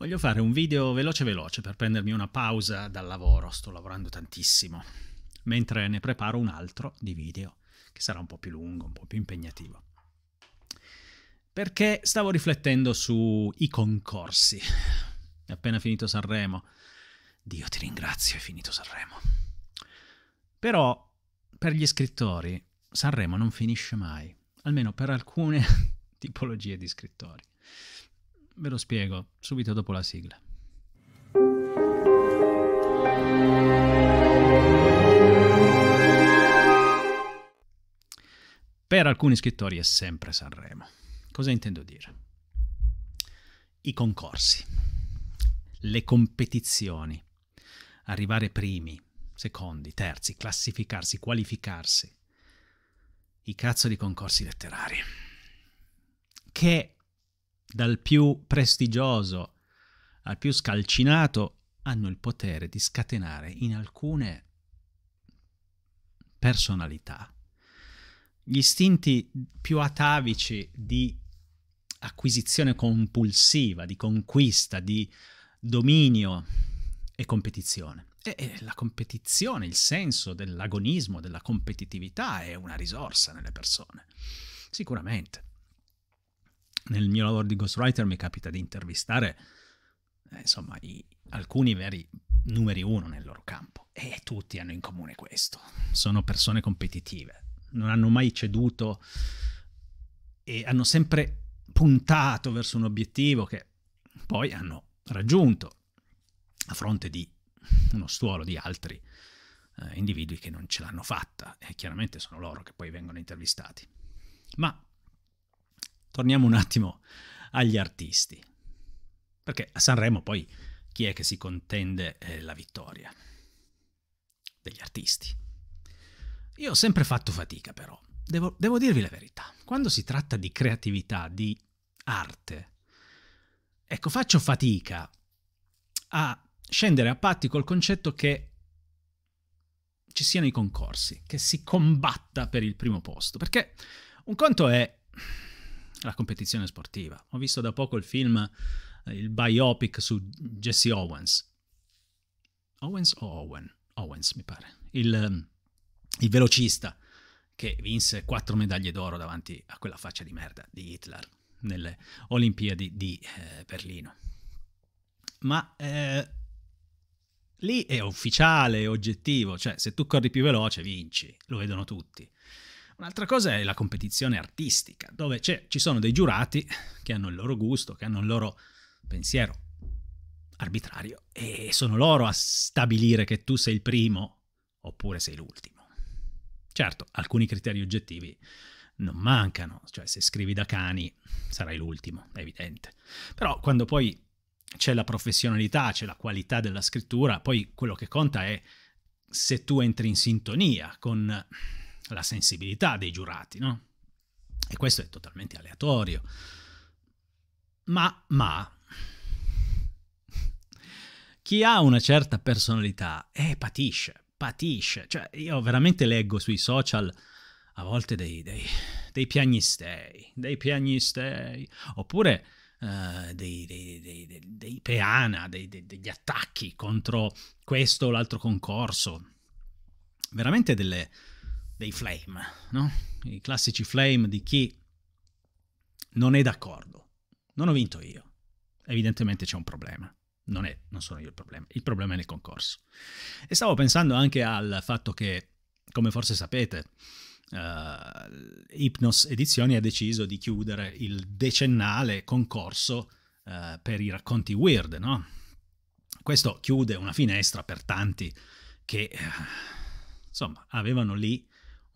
Voglio fare un video veloce veloce per prendermi una pausa dal lavoro, sto lavorando tantissimo, mentre ne preparo un altro di video, che sarà un po' più lungo, un po' più impegnativo. Perché stavo riflettendo sui concorsi. È appena finito Sanremo. Dio ti ringrazio, è finito Sanremo. Però per gli scrittori Sanremo non finisce mai, almeno per alcune tipologie di scrittori. Ve lo spiego subito dopo la sigla. Per alcuni scrittori è sempre Sanremo. Cosa intendo dire? I concorsi, le competizioni, arrivare primi, secondi, terzi, classificarsi, qualificarsi. I cazzo di concorsi letterari. Che dal più prestigioso al più scalcinato, hanno il potere di scatenare in alcune personalità gli istinti più atavici di acquisizione compulsiva, di conquista, di dominio e competizione. E, la competizione, il senso dell'agonismo, della competitività è una risorsa nelle persone, sicuramente nel mio lavoro di ghostwriter mi capita di intervistare eh, insomma, i, alcuni veri numeri uno nel loro campo e tutti hanno in comune questo. Sono persone competitive, non hanno mai ceduto e hanno sempre puntato verso un obiettivo che poi hanno raggiunto a fronte di uno stuolo di altri eh, individui che non ce l'hanno fatta e chiaramente sono loro che poi vengono intervistati. Ma torniamo un attimo agli artisti. Perché a Sanremo poi chi è che si contende eh, la vittoria? Degli artisti. Io ho sempre fatto fatica però, devo, devo dirvi la verità. Quando si tratta di creatività, di arte, ecco, faccio fatica a scendere a patti col concetto che ci siano i concorsi, che si combatta per il primo posto, perché un conto è la competizione sportiva. Ho visto da poco il film, eh, il biopic su Jesse Owens. Owens o Owen? Owens, mi pare. Il, ehm, il velocista che vinse quattro medaglie d'oro davanti a quella faccia di merda di Hitler nelle Olimpiadi di eh, Berlino. Ma eh, lì è ufficiale, è oggettivo, cioè se tu corri più veloce vinci, lo vedono tutti. Un'altra cosa è la competizione artistica, dove ci sono dei giurati che hanno il loro gusto, che hanno il loro pensiero arbitrario e sono loro a stabilire che tu sei il primo oppure sei l'ultimo. Certo, alcuni criteri oggettivi non mancano, cioè se scrivi da cani sarai l'ultimo, è evidente. Però quando poi c'è la professionalità, c'è la qualità della scrittura, poi quello che conta è se tu entri in sintonia con la sensibilità dei giurati, no? E questo è totalmente aleatorio. Ma, ma, chi ha una certa personalità eh, patisce, patisce. Cioè, io veramente leggo sui social a volte dei, dei, dei piagnistei, dei piagnistei, oppure eh, dei, dei, peana, degli attacchi contro questo o l'altro concorso. Veramente delle, dei flame, no? i classici flame di chi non è d'accordo. Non ho vinto io, evidentemente c'è un problema. Non, è, non sono io il problema, il problema è nel concorso. E stavo pensando anche al fatto che, come forse sapete, uh, Hypnos Edizioni ha deciso di chiudere il decennale concorso uh, per i racconti weird, no? Questo chiude una finestra per tanti che, uh, insomma, avevano lì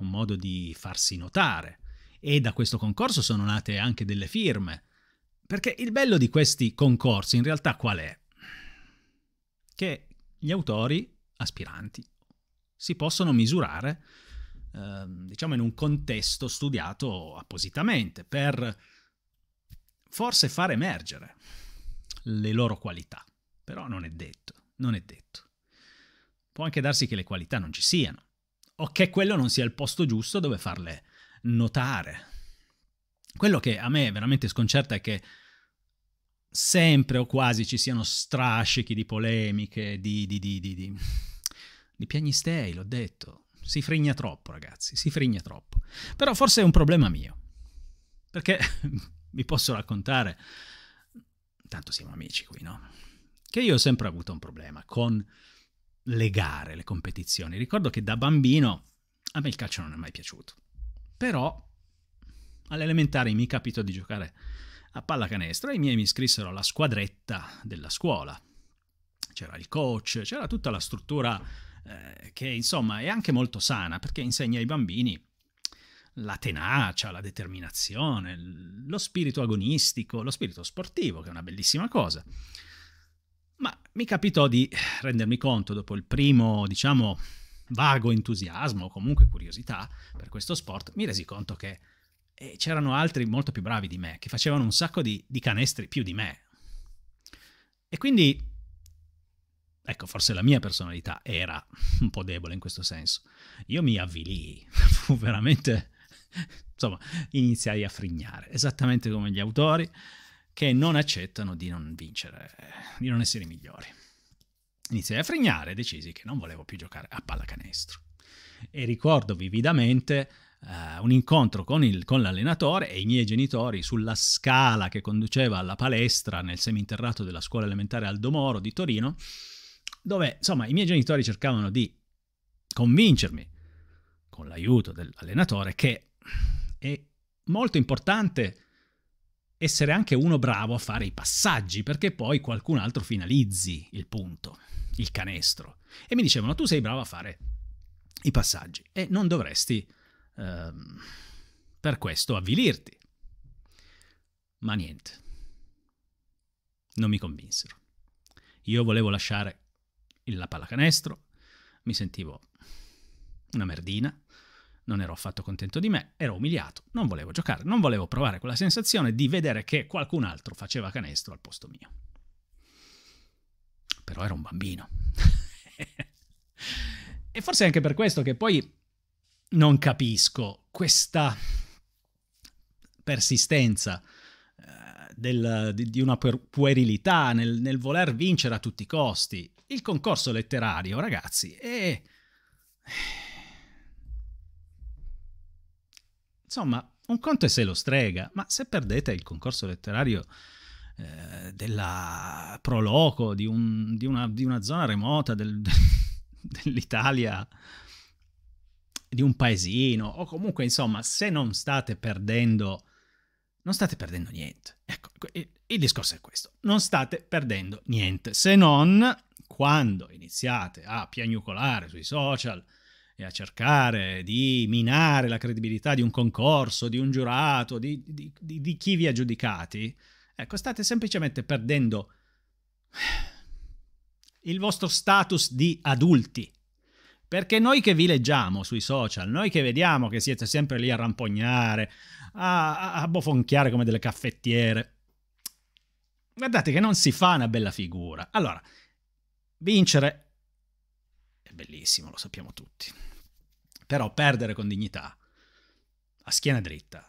un modo di farsi notare. E da questo concorso sono nate anche delle firme. Perché il bello di questi concorsi in realtà qual è? Che gli autori aspiranti si possono misurare, eh, diciamo, in un contesto studiato appositamente per forse far emergere le loro qualità. Però non è detto, non è detto. Può anche darsi che le qualità non ci siano o che quello non sia il posto giusto dove farle notare. Quello che a me veramente sconcerta è che sempre o quasi ci siano strascichi di polemiche, di, di, di, di, di piagnistei, l'ho detto. Si frigna troppo, ragazzi, si frigna troppo. Però forse è un problema mio, perché vi posso raccontare, tanto siamo amici qui, no? Che io ho sempre avuto un problema con le gare, le competizioni. Ricordo che da bambino a me il calcio non è mai piaciuto, però all'elementare mi capitò di giocare a pallacanestro e i miei mi iscrissero alla squadretta della scuola. C'era il coach, c'era tutta la struttura eh, che insomma è anche molto sana perché insegna ai bambini la tenacia, la determinazione, lo spirito agonistico, lo spirito sportivo, che è una bellissima cosa mi capitò di rendermi conto dopo il primo, diciamo, vago entusiasmo o comunque curiosità per questo sport, mi resi conto che eh, c'erano altri molto più bravi di me, che facevano un sacco di, di canestri più di me. E quindi, ecco, forse la mia personalità era un po' debole in questo senso. Io mi avvilii, fu veramente... Insomma, iniziai a frignare, esattamente come gli autori, che non accettano di non vincere, di non essere i migliori. Iniziai a fregnare e decisi che non volevo più giocare a pallacanestro. E ricordo vividamente Uh, un incontro con, il, con, l'allenatore e i miei genitori sulla scala che conduceva alla palestra nel seminterrato della scuola elementare Aldomoro di Torino, dove insomma i miei genitori cercavano di convincermi, con l'aiuto dell'allenatore, che è molto importante essere anche uno bravo a fare i passaggi perché poi qualcun altro finalizzi il punto, il canestro. E mi dicevano tu sei bravo a fare i passaggi e non dovresti ehm, per questo avvilirti. Ma niente, non mi convinsero. Io volevo lasciare la pallacanestro, mi sentivo una merdina non ero affatto contento di me, ero umiliato, non volevo giocare, non volevo provare quella sensazione di vedere che qualcun altro faceva canestro al posto mio. Però ero un bambino. e forse è anche per questo che poi non capisco questa persistenza eh, del, di, di, una puerilità nel, nel voler vincere a tutti i costi. Il concorso letterario, ragazzi, è Insomma, un conto è se lo strega, ma se perdete il concorso letterario eh, della Proloco, di, un, di, una, di, una, zona remota del, dell'Italia, di un paesino, o comunque, insomma, se non state perdendo, non state perdendo niente. Ecco, il, il discorso è questo, non state perdendo niente, se non quando iniziate a piagnucolare sui social, e a cercare di minare la credibilità di un concorso, di un giurato, di, di, di, di chi vi ha giudicati, ecco, state semplicemente perdendo il vostro status di adulti. Perché noi che vi leggiamo sui social, noi che vediamo che siete sempre lì a rampognare, a, a bofonchiare come delle caffettiere, guardate che non si fa una bella figura. Allora, vincere è bellissimo, lo sappiamo tutti. Però perdere con dignità, a schiena dritta,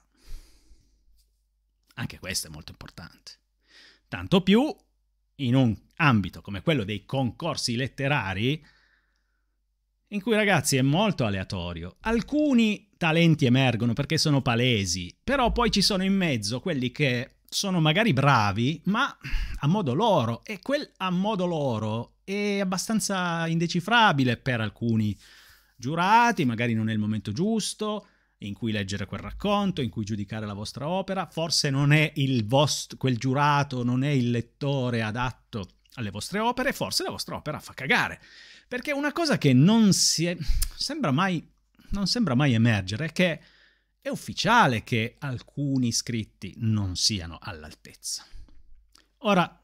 anche questo è molto importante. Tanto più in un ambito come quello dei concorsi letterari, in cui ragazzi è molto aleatorio. Alcuni talenti emergono perché sono palesi, però poi ci sono in mezzo quelli che sono magari bravi, ma a modo loro, e quel a modo loro è abbastanza indecifrabile per alcuni giurati, magari non è il momento giusto in cui leggere quel racconto, in cui giudicare la vostra opera, forse non è il vostro, quel giurato, non è il lettore adatto alle vostre opere, forse la vostra opera fa cagare. Perché una cosa che non si è, sembra mai, non sembra mai emergere è che è ufficiale che alcuni scritti non siano all'altezza. Ora,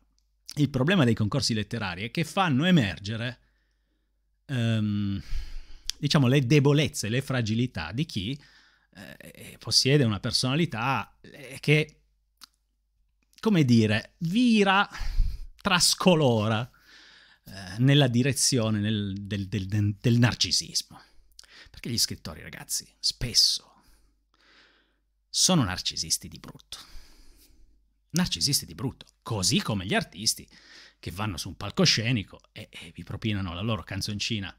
il problema dei concorsi letterari è che fanno emergere... Um, diciamo, le debolezze, le fragilità di chi eh, eh possiede una personalità eh, che, come dire, vira, trascolora eh, nella direzione nel, del, del, del, del narcisismo. Perché gli scrittori, ragazzi, spesso sono narcisisti di brutto. Narcisisti di brutto, così come gli artisti che vanno su un palcoscenico e, e vi propinano la loro canzoncina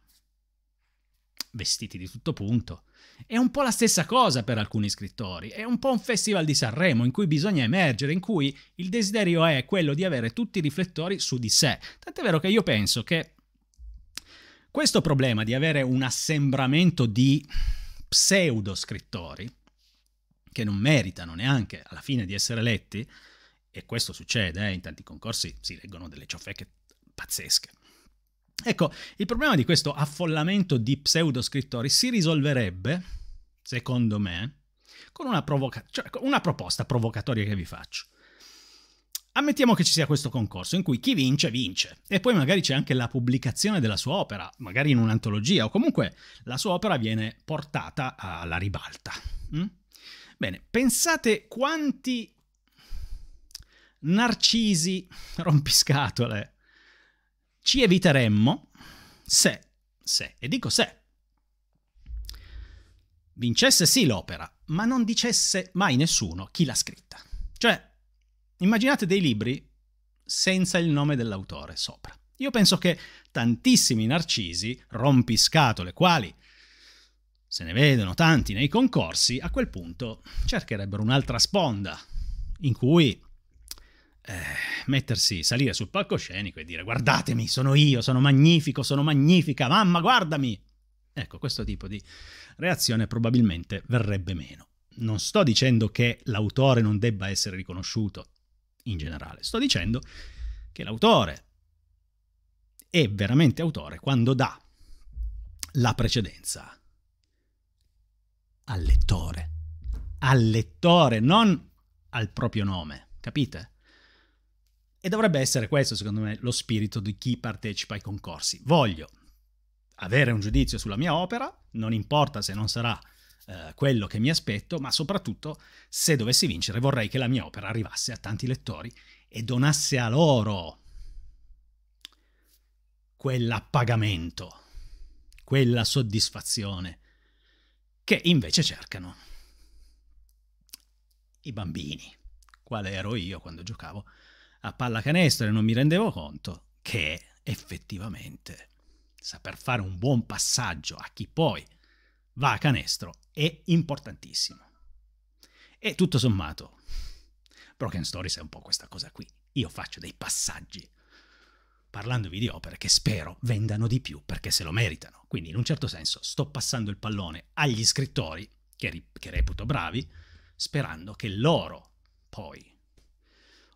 vestiti di tutto punto. È un po' la stessa cosa per alcuni scrittori, è un po' un festival di Sanremo in cui bisogna emergere, in cui il desiderio è quello di avere tutti i riflettori su di sé. Tant'è vero che io penso che questo problema di avere un assembramento di pseudo scrittori, che non meritano neanche alla fine di essere letti, e questo succede, eh, in tanti concorsi si leggono delle ciofeche pazzesche Ecco, il problema di questo affollamento di pseudoscrittori si risolverebbe, secondo me, con una, cioè una, proposta provocatoria che vi faccio. Ammettiamo che ci sia questo concorso in cui chi vince vince e poi magari c'è anche la pubblicazione della sua opera, magari in un'antologia o comunque la sua opera viene portata alla ribalta. Mm? Bene, pensate quanti narcisi rompiscatole ci eviteremmo se, se, e dico se, vincesse sì l'opera, ma non dicesse mai nessuno chi l'ha scritta. Cioè, immaginate dei libri senza il nome dell'autore sopra. Io penso che tantissimi narcisi, rompiscatole quali se ne vedono tanti nei concorsi, a quel punto cercherebbero un'altra sponda in cui eh, mettersi, salire sul palcoscenico e dire guardatemi, sono io, sono magnifico, sono magnifica, mamma guardami. Ecco, questo tipo di reazione probabilmente verrebbe meno. Non sto dicendo che l'autore non debba essere riconosciuto in generale, sto dicendo che l'autore è veramente autore quando dà la precedenza al lettore, al lettore, non al proprio nome, capite? E dovrebbe essere questo, secondo me, lo spirito di chi partecipa ai concorsi. Voglio avere un giudizio sulla mia opera, non importa se non sarà eh, quello che mi aspetto, ma soprattutto se dovessi vincere vorrei che la mia opera arrivasse a tanti lettori e donasse a loro quell'appagamento, quella soddisfazione che invece cercano i bambini, quale ero io quando giocavo a pallacanestro e non mi rendevo conto che effettivamente saper fare un buon passaggio a chi poi va a canestro è importantissimo. E tutto sommato, Broken Stories è un po' questa cosa qui. Io faccio dei passaggi parlandovi di opere che spero vendano di più perché se lo meritano. Quindi in un certo senso sto passando il pallone agli scrittori, che, che reputo bravi, sperando che loro poi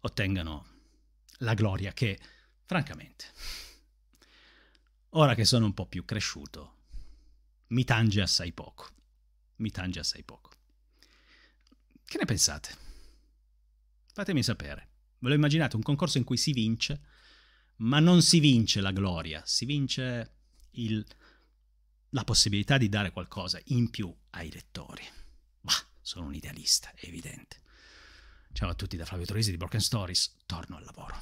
ottengano la gloria che, francamente, ora che sono un po' più cresciuto, mi tange assai poco. Mi tange assai poco. Che ne pensate? Fatemi sapere. Ve lo immaginate un concorso in cui si vince, ma non si vince la gloria, si vince il, la possibilità di dare qualcosa in più ai lettori. Ma sono un idealista, è evidente. Ciao a tutti da Flavio Torrisi di Broken Stories, torno al lavoro.